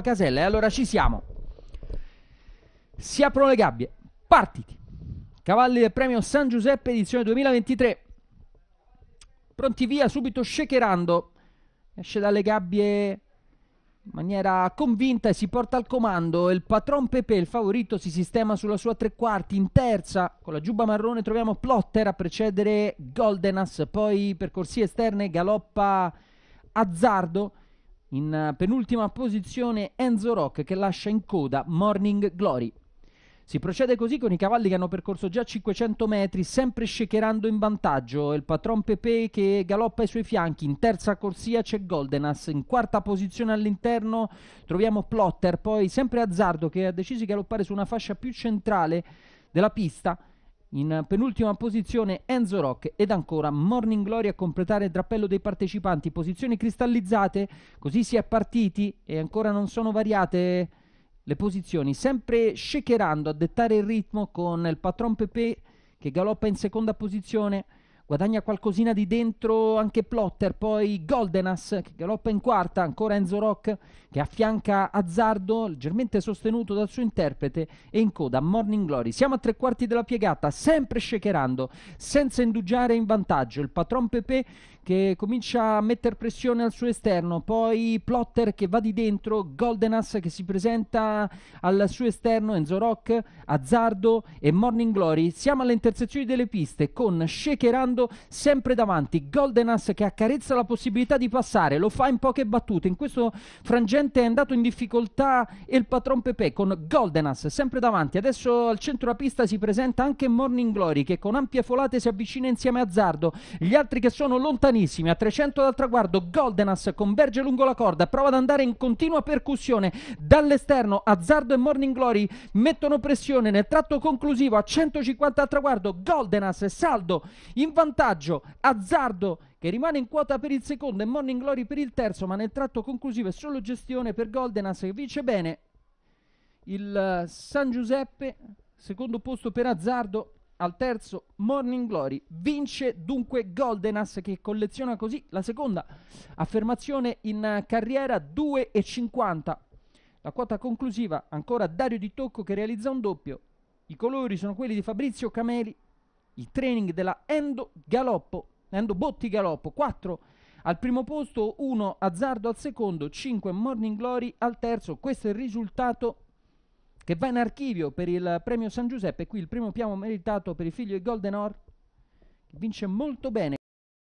casella e allora ci siamo. Si aprono le gabbie. Partiti. Cavalli del premio San Giuseppe edizione 2023. Pronti via subito shakerando. Esce dalle gabbie in maniera convinta e si porta al comando. Il patron Pepe, il favorito, si sistema sulla sua tre quarti. In terza, con la giubba marrone, troviamo Plotter a precedere Goldenas. Poi per corsie esterne galoppa Azzardo. In eh, penultima posizione Enzo Rock che lascia in coda Morning Glory. Si procede così con i cavalli che hanno percorso già 500 metri, sempre scecherando in vantaggio. Il patron Pepe che galoppa ai suoi fianchi. In terza corsia c'è Goldenas. In quarta posizione all'interno troviamo Plotter. Poi sempre Azzardo che ha deciso di galoppare su una fascia più centrale della pista in penultima posizione Enzo Rock ed ancora Morning Glory a completare il drappello dei partecipanti, posizioni cristallizzate, così si è partiti e ancora non sono variate le posizioni, sempre shakerando a dettare il ritmo con il patron Pepe che galoppa in seconda posizione guadagna qualcosina di dentro anche Plotter, poi Goldenas che galoppa in quarta, ancora Enzo Rock che affianca Azzardo, leggermente sostenuto dal suo interprete e in coda Morning Glory. Siamo a tre quarti della piegata, sempre shakerando, senza indugiare in vantaggio il patron Pepe che comincia a mettere pressione al suo esterno, poi Plotter che va di dentro, Goldenas che si presenta al suo esterno, Enzo Rock, Azzardo e Morning Glory. Siamo alle intersezioni delle piste con Shakerando sempre davanti, Goldenas che accarezza la possibilità di passare, lo fa in poche battute, in questo frangente è andato in difficoltà il patron Pepe con Goldenas sempre davanti, adesso al centro della pista si presenta anche Morning Glory che con ampie folate si avvicina insieme a Azzardo, gli altri che sono lontani lontanissimi, a 300 dal traguardo, Goldenas converge lungo la corda, prova ad andare in continua percussione dall'esterno, Azzardo e Morning Glory mettono pressione nel tratto conclusivo a 150 dal traguardo, Goldenas saldo in vantaggio, Azzardo che rimane in quota per il secondo e Morning Glory per il terzo, ma nel tratto conclusivo è solo gestione per Goldenas che vince bene il eh, San Giuseppe, secondo posto per Azzardo al terzo Morning Glory. Vince dunque Goldenas che colleziona così la seconda affermazione in eh, carriera 2,50. La quota conclusiva ancora Dario Di Tocco che realizza un doppio. I colori sono quelli di Fabrizio Cameli. Il training della Endo Galoppo, Endo Botti Galoppo 4 al primo posto, 1 Azzardo al secondo, 5 Morning Glory al terzo. Questo è il risultato che va in archivio per il premio San Giuseppe, qui il primo piano meritato per il figlio di Golden Or, vince molto bene